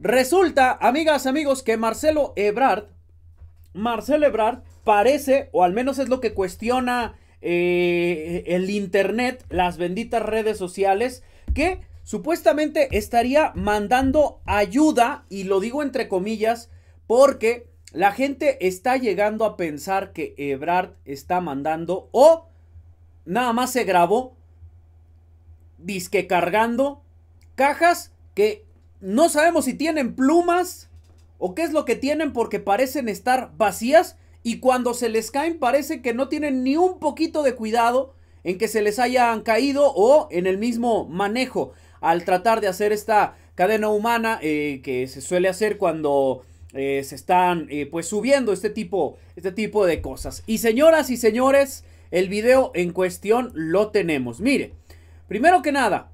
Resulta, amigas, amigos, que Marcelo Ebrard, Marcelo Ebrard parece, o al menos es lo que cuestiona eh, el Internet, las benditas redes sociales, que supuestamente estaría mandando ayuda, y lo digo entre comillas, porque la gente está llegando a pensar que Ebrard está mandando o nada más se grabó, disque cargando cajas que no sabemos si tienen plumas o qué es lo que tienen porque parecen estar vacías y cuando se les caen parece que no tienen ni un poquito de cuidado en que se les hayan caído o en el mismo manejo al tratar de hacer esta cadena humana eh, que se suele hacer cuando eh, se están eh, pues subiendo este tipo, este tipo de cosas. Y señoras y señores, el video en cuestión lo tenemos. Mire, primero que nada,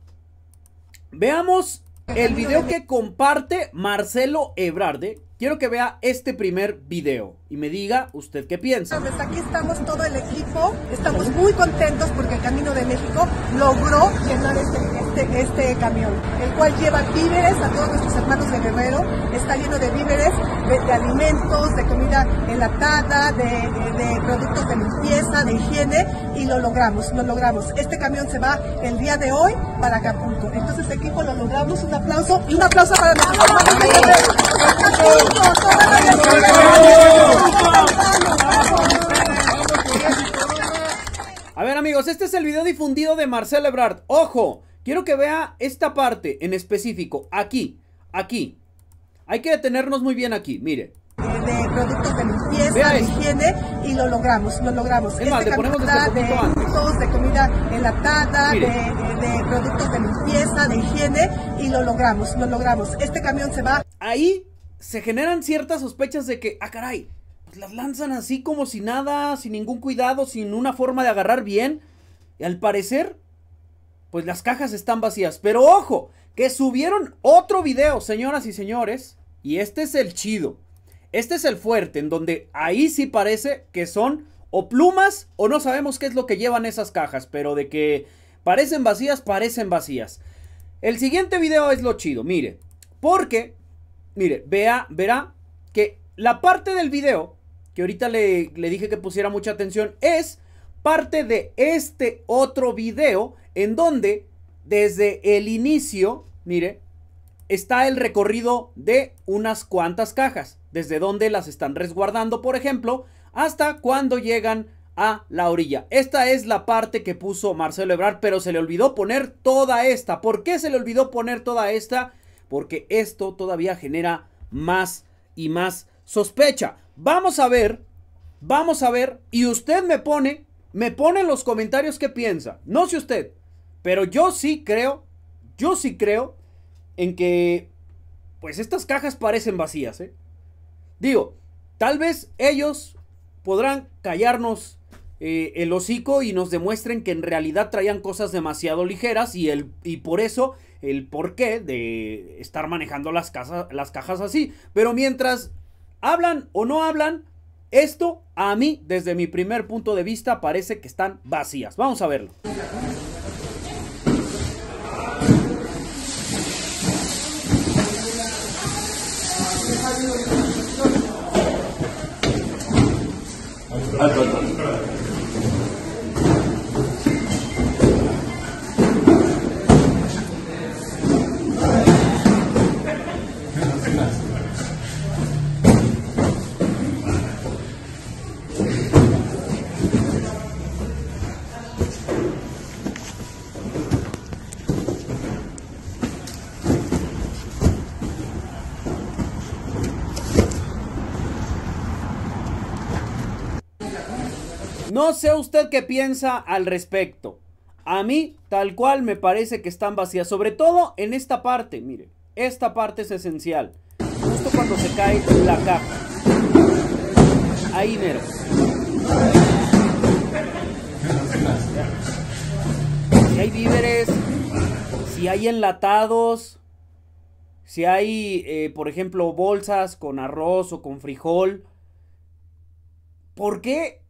veamos el video que comparte Marcelo Ebrarde, quiero que vea este primer video y me diga usted qué piensa. Entonces aquí estamos todo el equipo, estamos muy contentos porque el Camino de México logró llenar este, este, este, camión, el cual lleva víveres a todos nuestros hermanos de Guerrero, está lleno de víveres, de, alimentos, de comida enlatada, de, productos de limpieza, de higiene, y lo logramos, lo logramos. Este camión se va el día de hoy para Acapulco. Entonces, este equipo, lo logramos. Un aplauso, y un aplauso para nosotros. Pues este es el video difundido de Marcel Ebrard. ¡Ojo! Quiero que vea esta parte en específico. Aquí, aquí. Hay que detenernos muy bien aquí, mire. De productos de limpieza, de higiene, y lo logramos, lo logramos. Es de este productos este de comida enlatada, de, de, productos de limpieza, de higiene, y lo logramos, lo logramos. Este camión se va... Ahí se generan ciertas sospechas de que, ah, caray, pues las lanzan así como si nada, sin ningún cuidado, sin una forma de agarrar bien. Y al parecer, pues las cajas están vacías. Pero ojo, que subieron otro video, señoras y señores. Y este es el chido. Este es el fuerte, en donde ahí sí parece que son o plumas o no sabemos qué es lo que llevan esas cajas. Pero de que parecen vacías, parecen vacías. El siguiente video es lo chido, mire. Porque, mire, vea, verá que la parte del video, que ahorita le, le dije que pusiera mucha atención, es parte de este otro video en donde desde el inicio, mire, está el recorrido de unas cuantas cajas, desde donde las están resguardando, por ejemplo, hasta cuando llegan a la orilla. Esta es la parte que puso Marcelo Ebrard, pero se le olvidó poner toda esta. ¿Por qué se le olvidó poner toda esta? Porque esto todavía genera más y más sospecha. Vamos a ver, vamos a ver, y usted me pone me pone en los comentarios qué piensa. No sé usted, pero yo sí creo, yo sí creo en que, pues estas cajas parecen vacías, ¿eh? Digo, tal vez ellos podrán callarnos eh, el hocico y nos demuestren que en realidad traían cosas demasiado ligeras y, el, y por eso el porqué de estar manejando las, las cajas así. Pero mientras hablan o no hablan, esto a mí, desde mi primer punto de vista, parece que están vacías. Vamos a verlo. No sé usted qué piensa al respecto. A mí, tal cual, me parece que están vacías. Sobre todo en esta parte, mire. Esta parte es esencial. Justo cuando se cae la caja. Ahí, mero. Si hay víveres, si hay enlatados, si hay, eh, por ejemplo, bolsas con arroz o con frijol, ¿por qué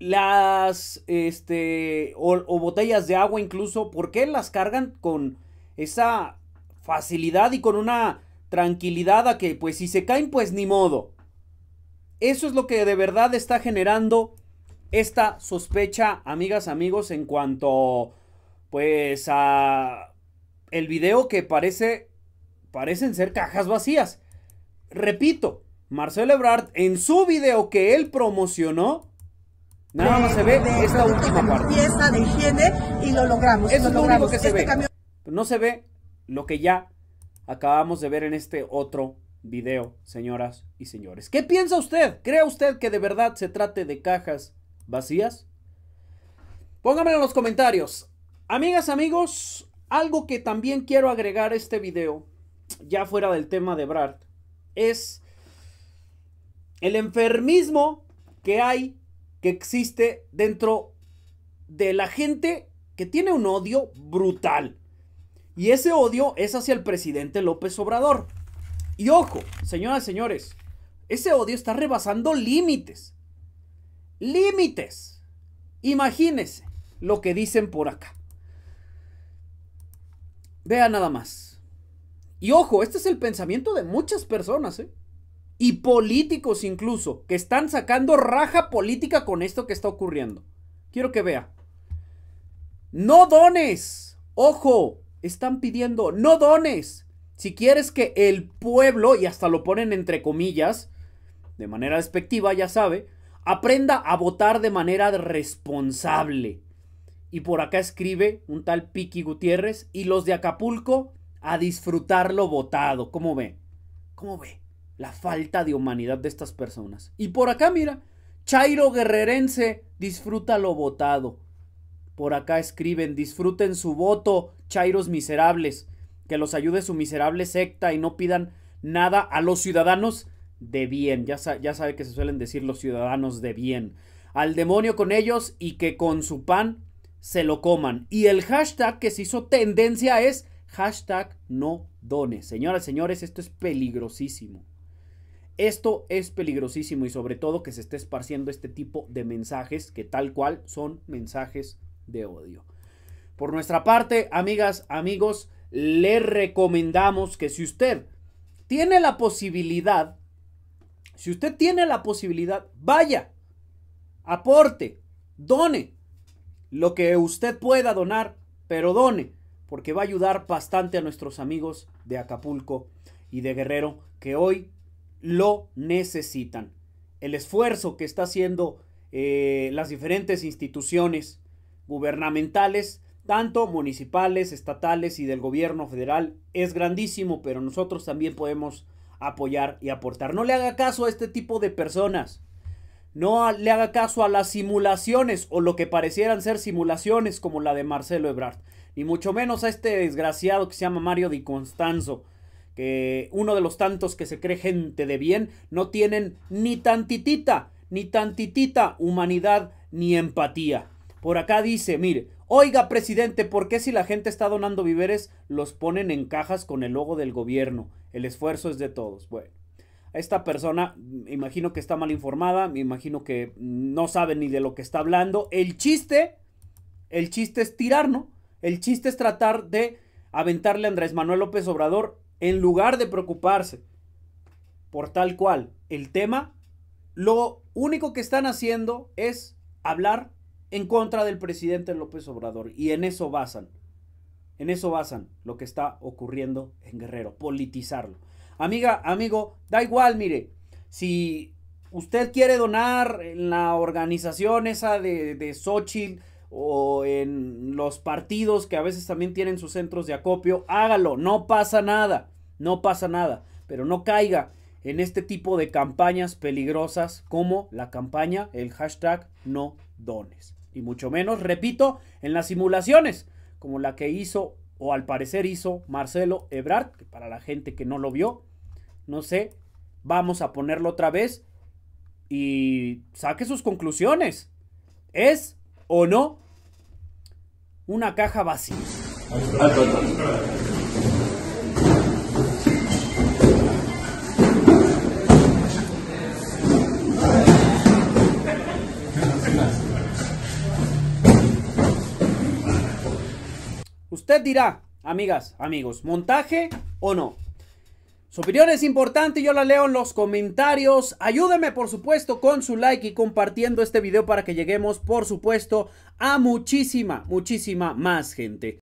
las este o, botellas de agua incluso, ¿por qué las cargan con esa facilidad y con una tranquilidad a que pues si se caen pues ni modo? Eso es lo que de verdad está generando esta sospecha, amigas, amigos, en cuanto pues a el video que parece parecen ser cajas vacías. Repito, Marcelo Ebrard en su video que él promocionó Nada más se ve esta última parte. Pieza de higiene y lo logramos. que se este ve. No se ve lo que ya acabamos de ver en este otro video, señoras y señores. ¿Qué piensa usted? ¿Cree usted que de verdad se trate de cajas vacías? póngamelo en los comentarios. Amigas, amigos, algo que también quiero agregar a este video, ya fuera del tema de Brad, es el enfermismo que hay que existe dentro de la gente que tiene un odio brutal. Y ese odio es hacia el presidente López Obrador. Y ojo, señoras y señores, ese odio está rebasando límites. Límites. Imagínense lo que dicen por acá. vea nada más. Y ojo, este es el pensamiento de muchas personas, ¿eh? y políticos incluso que están sacando raja política con esto que está ocurriendo. Quiero que vea. No dones. Ojo, están pidiendo, no dones. Si quieres que el pueblo, y hasta lo ponen entre comillas, de manera despectiva, ya sabe, aprenda a votar de manera responsable. Y por acá escribe un tal Piki Gutiérrez y los de Acapulco a disfrutar lo votado. ¿Cómo ve? ¿Cómo ve? la falta de humanidad de estas personas. Y por acá, mira, Chairo Guerrerense disfruta lo votado. Por acá escriben, disfruten su voto, Chairos miserables, que los ayude su miserable secta y no pidan nada a los ciudadanos de bien. Ya, ya sabe que se suelen decir los ciudadanos de bien. Al demonio con ellos y que con su pan se lo coman. Y el hashtag que se hizo tendencia es hashtag no done. Señoras, señores, esto es peligrosísimo. Esto es peligrosísimo y sobre todo que se esté esparciendo este tipo de mensajes que tal cual son mensajes de odio. Por nuestra parte, amigas, amigos, le recomendamos que si usted tiene la posibilidad, si usted tiene la posibilidad, vaya, aporte, done lo que usted pueda donar, pero done, porque va a ayudar bastante a nuestros amigos de Acapulco y de Guerrero que hoy lo necesitan. El esfuerzo que está haciendo eh, las diferentes instituciones gubernamentales, tanto municipales, estatales y del gobierno federal, es grandísimo, pero nosotros también podemos apoyar y aportar. No le haga caso a este tipo de personas. No le haga caso a las simulaciones o lo que parecieran ser simulaciones como la de Marcelo Ebrard, ni mucho menos a este desgraciado que se llama Mario Di Constanzo. Eh, uno de los tantos que se cree gente de bien, no tienen ni tantitita, ni tantitita humanidad ni empatía. Por acá dice, mire, oiga presidente, ¿por qué si la gente está donando víveres los ponen en cajas con el logo del gobierno? El esfuerzo es de todos. Bueno, esta persona, imagino que está mal informada, me imagino que no sabe ni de lo que está hablando. El chiste, el chiste es tirar, ¿no? El chiste es tratar de aventarle a Andrés Manuel López Obrador en lugar de preocuparse por tal cual el tema, lo único que están haciendo es hablar en contra del presidente López Obrador. Y en eso basan, en eso basan lo que está ocurriendo en Guerrero, politizarlo. Amiga, amigo, da igual, mire, si usted quiere donar en la organización esa de, de Xochitl o en los partidos que a veces también tienen sus centros de acopio, hágalo, no pasa nada no pasa nada, pero no caiga en este tipo de campañas peligrosas como la campaña, el hashtag no dones. Y mucho menos, repito, en las simulaciones, como la que hizo o al parecer hizo Marcelo Ebrard, que para la gente que no lo vio, no sé, vamos a ponerlo otra vez y saque sus conclusiones. ¿Es o no una caja vacía? Usted dirá, amigas, amigos, ¿montaje o no? Su opinión es importante, yo la leo en los comentarios. Ayúdeme, por supuesto, con su like y compartiendo este video para que lleguemos, por supuesto, a muchísima, muchísima más gente.